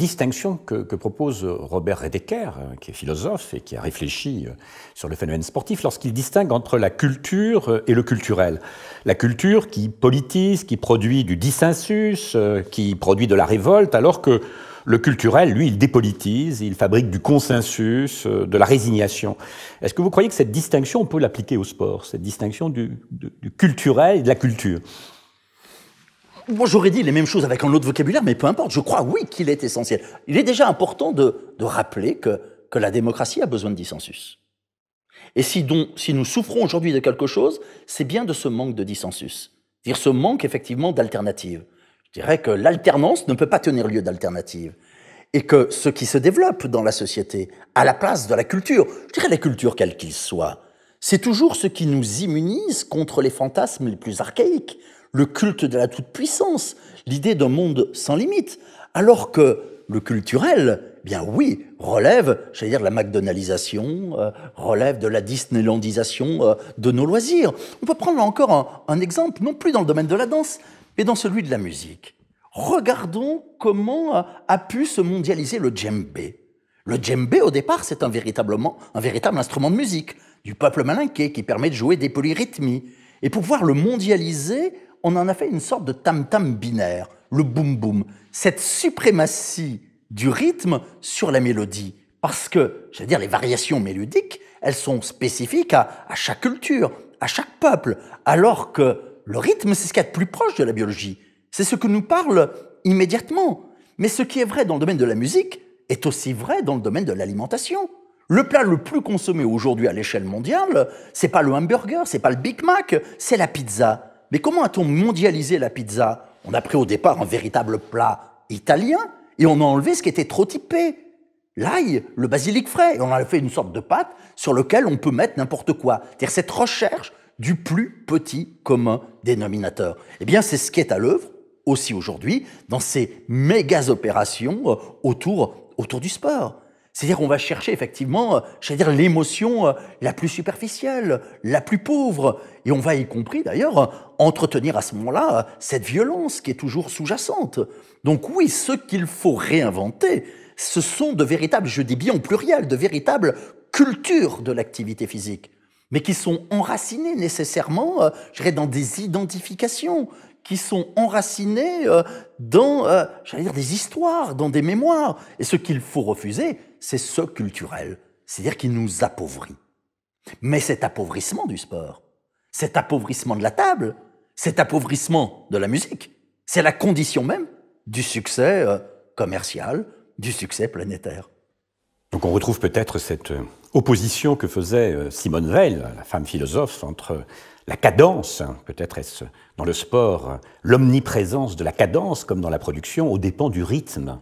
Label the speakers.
Speaker 1: distinction que, propose Robert Redeker, euh, qui est philosophe et qui a réfléchi euh, sur le phénomène sportif, lorsqu'il distingue entre la culture euh, et le culturel. La culture qui politise, qui produit du dissensus, qui produit de la révolte, alors que le culturel, lui, il dépolitise, il fabrique du consensus, de la résignation. Est-ce que vous croyez que cette distinction, on peut l'appliquer au sport, cette distinction
Speaker 2: du culturel et de la culture j'aurais dit les mêmes choses avec un autre vocabulaire, mais peu importe, je crois, oui, qu'il est essentiel. Il est déjà important de, de rappeler que, que, la démocratie a besoin de dissensus. Et si, si nous souffrons aujourd'hui de quelque chose, c'est bien de ce manque de dissensus. C'est-à-dire ce manque, effectivement, d'alternative. Je dirais que l'alternance ne peut pas tenir lieu d'alternative. Et que ce qui se développe dans la société, à la place de la culture, je dirais la culture quelle qu'il soit, c'est toujours ce qui nous immunise contre les fantasmes les plus archaïques, le culte de la toute-puissance, l'idée d'un monde sans limite, alors que le culturel, eh bien oui, relève, j'allais dire, de la McDonaldisation, euh, relève de la Disneylandisation euh, de nos loisirs. On peut prendre encore un, exemple, non plus dans le domaine de la danse, mais dans celui de la musique. Regardons comment euh, a pu se mondialiser le djembé. Le djembé, au départ, c'est un, véritablement, un véritable instrument de musique du peuple malinqué qui permet de jouer des polyrythmies. Et pour pouvoir le mondialiser, on en a fait une sorte de tam-tam binaire, le boum-boum, cette suprématie du rythme sur la mélodie. Parce que, à dire, les variations mélodiques, elles sont spécifiques à, chaque culture, à chaque peuple, alors que le rythme, c'est ce qu'il y a plus proche de la biologie. C'est ce que nous parle immédiatement. Mais ce qui est vrai dans le domaine de la musique est aussi vrai dans le domaine de l'alimentation. Le plat le plus consommé aujourd'hui à l'échelle mondiale, c'est pas le hamburger, c'est pas le Big Mac, c'est la pizza. Mais comment a-t-on mondialisé la pizza On a pris au départ un véritable plat italien et on a enlevé ce qui était trop typé. L'ail, le basilic frais, et on a fait une sorte de pâte sur lequel on peut mettre n'importe quoi. cest cette recherche du plus petit commun dénominateur. Eh bien, c'est ce qui est à l'œuvre aussi aujourd'hui dans ces méga opérations euh, autour du sport. C'est-à-dire qu'on va chercher effectivement, euh, je dire l'émotion euh, la plus superficielle, la plus pauvre, et on va y compris d'ailleurs euh, entretenir à ce moment-là cette violence qui est toujours sous-jacente. Donc oui, ce qu'il faut réinventer, ce sont de véritables, je dis bien en pluriel, de véritables cultures de l'activité physique mais qui sont enracinées nécessairement, je dirais, dans des identifications qui sont enracinés euh, dans, euh, j'allais dire, des histoires, dans des mémoires. Et ce qu'il faut refuser, c'est ce culturel, c'est-à-dire qui nous appauvrit. Mais cet appauvrissement du sport, cet appauvrissement de la table, cet appauvrissement de la musique, c'est la condition même du succès euh, commercial, du succès planétaire. Donc on retrouve
Speaker 1: peut-être cette opposition que faisait Simone Weil, la femme philosophe, entre la cadence, hein, peut-être est-ce dans le sport, l'omniprésence de la cadence comme dans la production, au dépend du rythme.